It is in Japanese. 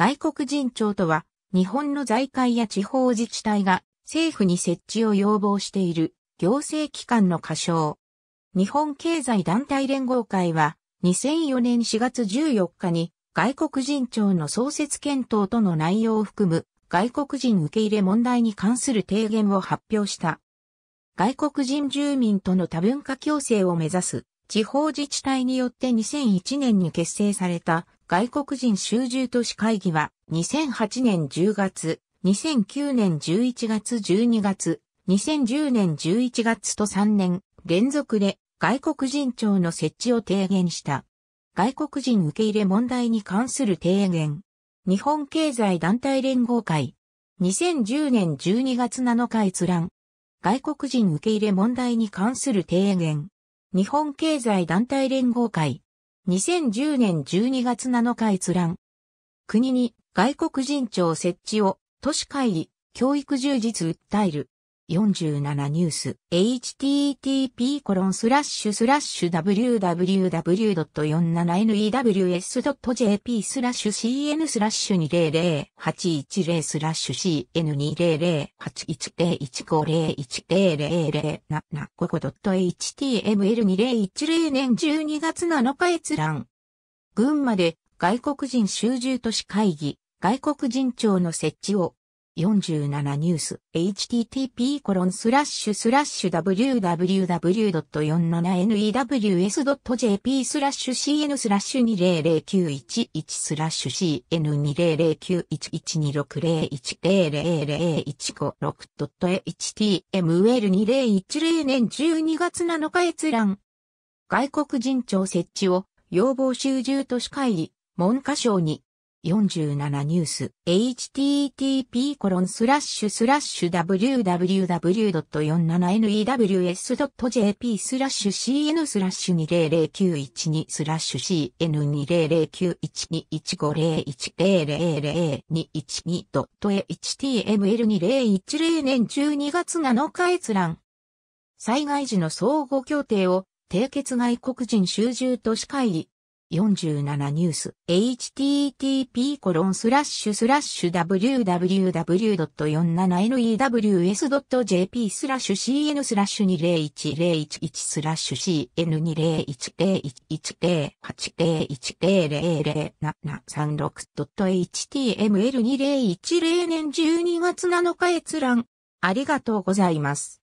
外国人庁とは、日本の財界や地方自治体が政府に設置を要望している行政機関の過称。日本経済団体連合会は2004年4月14日に外国人庁の創設検討との内容を含む外国人受け入れ問題に関する提言を発表した。外国人住民との多文化共生を目指す地方自治体によって2001年に結成された外国人集中都市会議は2008年10月、2009年11月12月、2010年11月と3年連続で外国人庁の設置を提言した。外国人受け入れ問題に関する提言。日本経済団体連合会。2010年12月7日閲覧。外国人受け入れ問題に関する提言。日本経済団体連合会。2010年12月7日閲覧。国に外国人庁設置を都市会議、教育充実訴える。47ニュース http コロンスラッシュスラッシュ www.47news.jp スラッシュ cn スラッシュ200810スラッシュ cn2008101501007755.html2010 年12月7日閲覧群馬で外国人集中都市会議外国人庁の設置を47ニュース http コロンスラッシュスラッシュ www.47news.jp スラッシュ cn スラッシュ200911スラッシュ cn20091120001056.html2010 年12月7日閲覧外国人庁設置を要望集中都市会議文科省に47ニュース http コロンスラッシュスラッシュ www.47news.jp スラッシュ cn スラッシュ20091スラッシュ cn2009150100021.html2010 年12月7日閲覧災害時の相互協定を締結外国人集中都市会議47ニュース http コロンスラッシュスラッシュ www.47news.jp スラッシュ cn スラッシュ201011スラッシュ cn2010108010000736.html2010 年12月7日閲覧ありがとうございます。